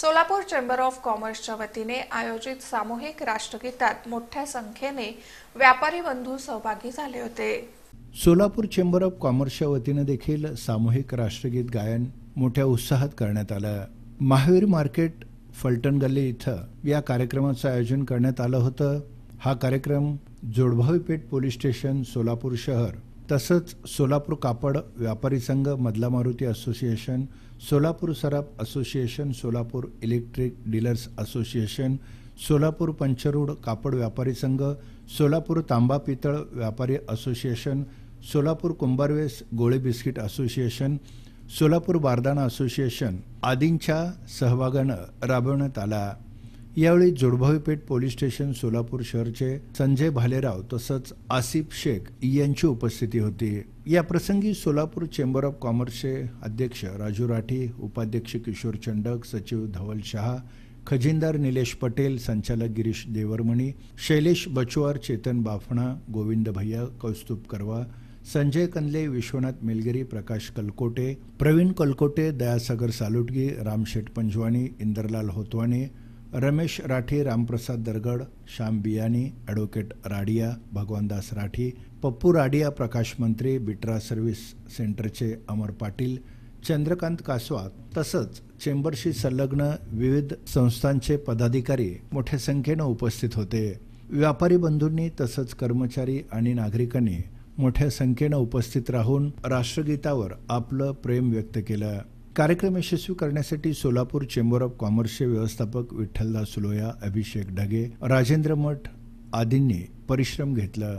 Solapur chamber of कॉमर्सच्या वतीने आयोजित सामूहिक राष्ट्रगीतात मोठ्या संख्येने व्यापारी बंधू सहभागी झाले होते सोलापूर चेंबर ऑफ कॉमर्सच्या वतीने देखील सामूहिक राष्ट्रगीत गायन मोठ्या उत्साहात करण्यात आलं महावीर मार्केट फलटण गल्ली इथं या कार्यक्रमाचं आयोजन करण्यात आलं होतं हा कार्यक्रम जोडभावी पेठ पोलीस स्टेशन सोलापूर शहर तसंच सोलापूर कापड व्यापारी संघ मधला मारुती असोसिएशन सोलापूर सराफ association Solapur electric dealers association Solapur पंचरूड कापड व्यापारी संघ सोलापूर तांबा पितळ व्यापारी असोसिएशन सोलापूर कुंभारवेस गोळे बिस्किट असोसिएशन सोलापूर बारदाणा असोसिएशन आदींच्या सहभागानं राबवण्यात आला यावेळी जोडभावीपेठ पोलीस स्टेशन सोलापूर शहरचे संजय भालेराव तसंच आसिफ शेख यांची उपस्थिती होती या प्रसंगी सोलापूर चेंबर ऑफ कॉमर्सचे अध्यक्ष राजू राठी उपाध्यक्ष किशोर चंडक सचिव धवल शहा खजिनदार निलेश पटेल संचालक गिरीश देवरमणी शैलेश बचुआर चेतन बाफणा गोविंद भैया कौस्तुभ करवा संजय कंदले विश्वनाथ मेलगिरी प्रकाश कलकोटे प्रवीण कलकोटे दयासागर सालुटगी रामशेठ पंजवाणी इंदरलाल होतवाणी रमेश राठी रामप्रसाद दरगड श्याम बियानी ॲडव्होकेट राडिया भगवानदास राठी पप्पू राडिया प्रकाश मंत्री बिट्रा सर्व्हिस सेंटरचे अमर पाटील चंद्रकांत कासवा तसंच चेंबरशी संलग्न विविध संस्थांचे पदाधिकारी मोठ्या संख्येनं उपस्थित होते व्यापारी बंधूंनी तसंच कर्मचारी आणि नागरिकांनी मोठ्या संख्येनं उपस्थित राहून राष्ट्रगीतावर आपलं प्रेम व्यक्त केलं कार्यक्रम यशस्वी करण्यासाठी सोलापूर चेंबर ऑफ कॉमर्सचे व्यवस्थापक विठ्ठलदास सुलोया अभिषेक ढगे राजेंद्र मठ आदींनी परिश्रम घेतला